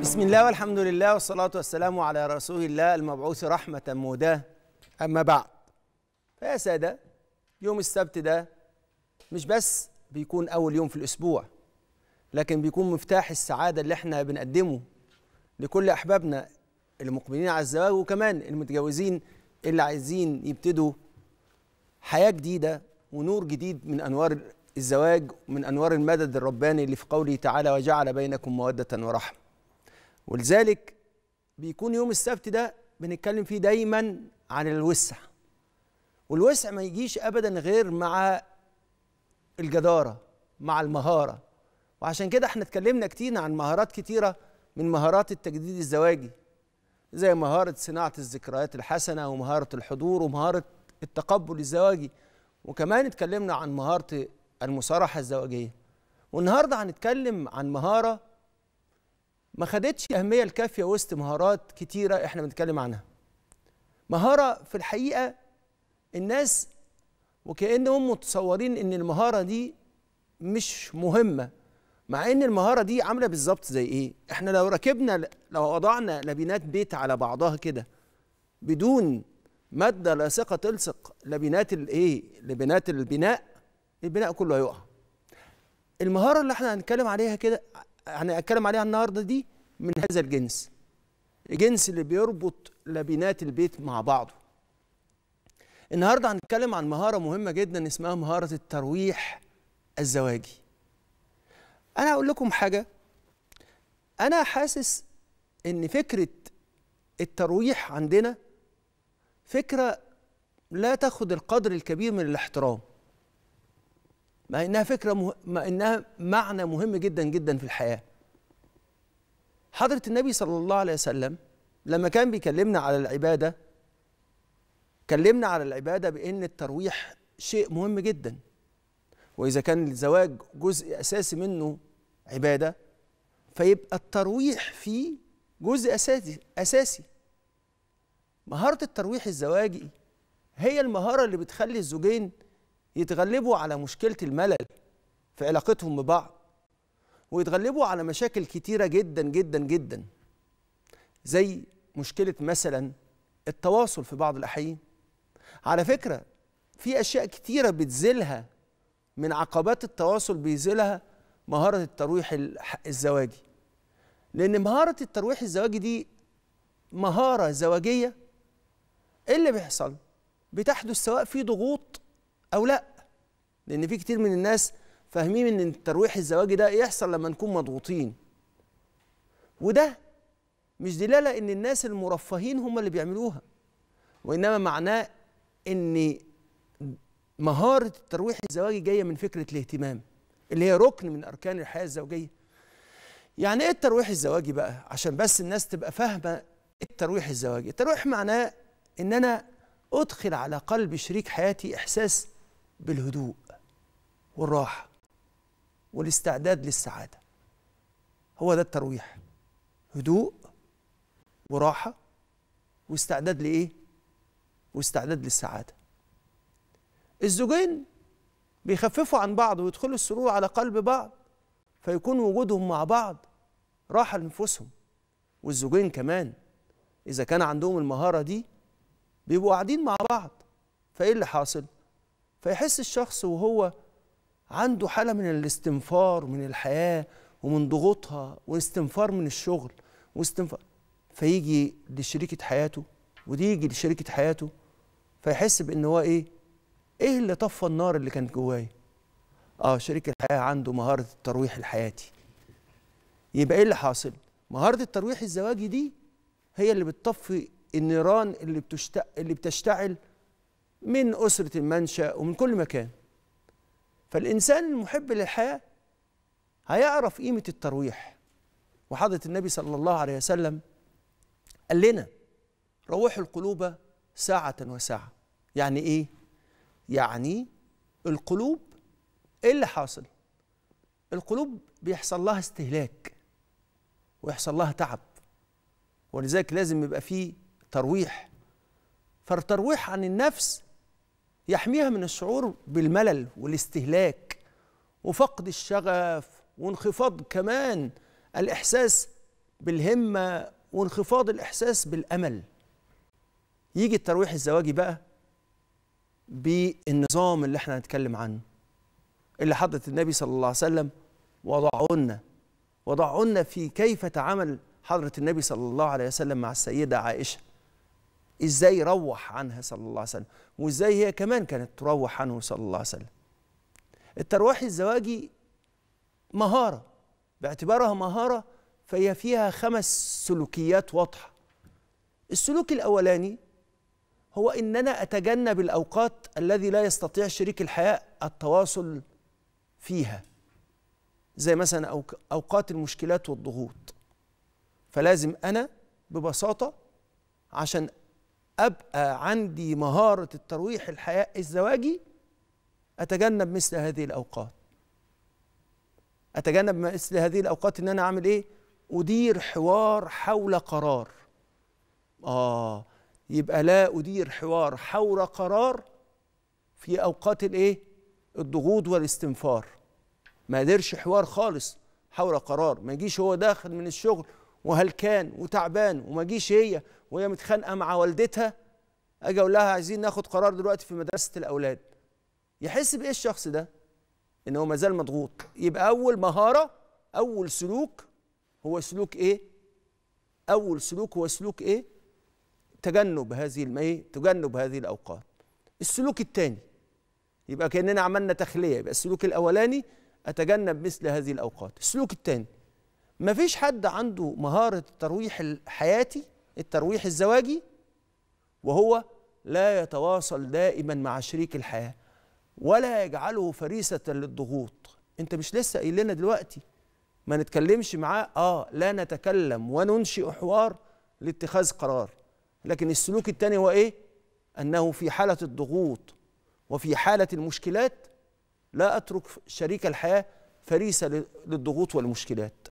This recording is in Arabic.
بسم الله والحمد لله والصلاة والسلام على رسول الله المبعوث رحمة مهداة أما بعد فيا سادة يوم السبت ده مش بس بيكون أول يوم في الأسبوع لكن بيكون مفتاح السعادة اللي احنا بنقدمه لكل أحبابنا المقبلين على الزواج وكمان المتجوزين اللي عايزين يبتدوا حياة جديدة ونور جديد من أنوار الزواج ومن أنوار المدد الرباني اللي في قوله تعالى وجعل بينكم مودة ورحمة ولذلك بيكون يوم السبت ده بنتكلم فيه دايما عن الوسع والوسع ما يجيش ابدا غير مع الجداره مع المهاره وعشان كده احنا اتكلمنا كتير عن مهارات كتيره من مهارات التجديد الزواجي زي مهاره صناعه الذكريات الحسنه ومهاره الحضور ومهاره التقبل الزواجي وكمان اتكلمنا عن مهاره المصارحه الزواجيه والنهارده هنتكلم عن مهاره ما خدتش الاهميه الكافيه وسط مهارات كتيره احنا بنتكلم عنها مهاره في الحقيقه الناس وكانهم متصورين ان المهاره دي مش مهمه مع ان المهاره دي عامله بالظبط زي ايه احنا لو ركبنا لو وضعنا لبنات بيت على بعضها كده بدون ماده لاصقه تلصق لبنات الايه لبنات البناء البناء كله هيقع المهاره اللي احنا هنتكلم عليها كده هنتكلم عليها النهارده دي من هذا الجنس الجنس اللي بيربط لبنات البيت مع بعضه النهارده هنتكلم عن مهاره مهمه جدا اسمها مهاره الترويح الزواجي انا هقول لكم حاجه انا حاسس ان فكره الترويح عندنا فكره لا تاخد القدر الكبير من الاحترام مع انها فكره مه... مع انها معنى مهم جدا جدا في الحياه حضره النبي صلى الله عليه وسلم لما كان بيكلمنا على العباده كلمنا على العباده بان الترويح شيء مهم جدا واذا كان الزواج جزء اساسي منه عباده فيبقى الترويح فيه جزء اساسي اساسي مهاره الترويح الزواجي هي المهاره اللي بتخلي الزوجين يتغلبوا على مشكلة الملل في علاقتهم ببعض ويتغلبوا على مشاكل كتيرة جدا جدا جدا زي مشكلة مثلا التواصل في بعض الأحيان على فكرة في أشياء كتيرة بتزيلها من عقبات التواصل بيزيلها مهارة الترويح الزواجي لأن مهارة الترويح الزواجي دي مهارة زواجية إيه اللي بيحصل؟ بتحدث سواء في ضغوط او لا لان في كتير من الناس فاهمين ان الترويح الزواجي ده يحصل لما نكون مضغوطين وده مش دلاله ان الناس المرفهين هم اللي بيعملوها وانما معناه ان مهاره الترويح الزواجي جايه من فكره الاهتمام اللي هي ركن من اركان الحياه الزوجيه يعني ايه الترويح الزواجي بقى عشان بس الناس تبقى فاهمه الترويح الزواجي الترويح معناه ان انا ادخل على قلب شريك حياتي احساس بالهدوء والراحة والاستعداد للسعادة هو ده الترويح هدوء وراحة واستعداد لإيه؟ واستعداد للسعادة الزوجين بيخففوا عن بعض ويدخلوا السرور على قلب بعض فيكون وجودهم مع بعض راحة لنفوسهم والزوجين كمان إذا كان عندهم المهارة دي بيبقوا قاعدين مع بعض فإيه اللي حاصل؟ فيحس الشخص وهو عنده حالة من الاستنفار من الحياة ومن ضغوطها واستنفار من الشغل واستنفار فيجي لشريكة حياته ودي يجي لشريكة حياته فيحس بان هو ايه ايه اللي طفى النار اللي كانت جوايا اه شريك الحياة عنده مهارة الترويح الحياتي يبقى ايه اللي حاصل مهارة الترويح الزواجي دي هي اللي بتطفي النيران اللي بتشتعل اللي بتشتعل من أسرة المنشأ ومن كل مكان فالإنسان المحب للحياة هيعرف قيمة الترويح وحضرة النبي صلى الله عليه وسلم قال لنا روحوا القلوب ساعة وساعة يعني إيه؟ يعني القلوب إيه اللي حاصل؟ القلوب بيحصل لها استهلاك ويحصل لها تعب ولذلك لازم يبقى فيه ترويح فالترويح عن النفس يحميها من الشعور بالملل والاستهلاك وفقد الشغف وانخفاض كمان الإحساس بالهمة وانخفاض الإحساس بالأمل يجي الترويح الزواجي بقى بالنظام اللي احنا هنتكلم عنه اللي حضرة النبي صلى الله عليه وسلم وضعونا وضعونا في كيف تعامل حضرة النبي صلى الله عليه وسلم مع السيدة عائشة ازاي روح عنها صلى الله عليه وسلم وازاي هي كمان كانت تروح عنه صلى الله عليه وسلم الترويح الزواجي مهارة باعتبارها مهارة فهي فيها خمس سلوكيات واضحة السلوك الأولاني هو إن أنا أتجنب الأوقات الذي لا يستطيع شريك الحياة التواصل فيها زي مثلا أوقات المشكلات والضغوط فلازم أنا ببساطة عشان ابقى عندي مهاره الترويح الحياء الزواجي اتجنب مثل هذه الاوقات اتجنب مثل هذه الاوقات ان انا اعمل ايه ادير حوار حول قرار اه يبقى لا ادير حوار حول قرار في اوقات الايه الضغوط والاستنفار ما اديرش حوار خالص حول قرار ما يجيش هو داخل من الشغل وهلكان وتعبان وما جيش هي وهي متخانقه مع والدتها اجي اقول لها عايزين ناخد قرار دلوقتي في مدرسه الاولاد يحس بايه الشخص ده ان هو مازال مضغوط يبقى اول مهاره اول سلوك هو سلوك ايه اول سلوك هو سلوك ايه تجنب هذه الميه تجنب هذه الاوقات السلوك الثاني يبقى كاننا عملنا تخليه يبقى السلوك الاولاني اتجنب مثل هذه الاوقات السلوك الثاني ما فيش حد عنده مهارة الترويح الحياتي الترويح الزواجي وهو لا يتواصل دائما مع شريك الحياة ولا يجعله فريسة للضغوط انت مش لسه قايل لنا دلوقتي ما نتكلمش معاه اه لا نتكلم وننشئ حوار لاتخاذ قرار لكن السلوك الثاني هو ايه انه في حالة الضغوط وفي حالة المشكلات لا اترك شريك الحياة فريسة للضغوط والمشكلات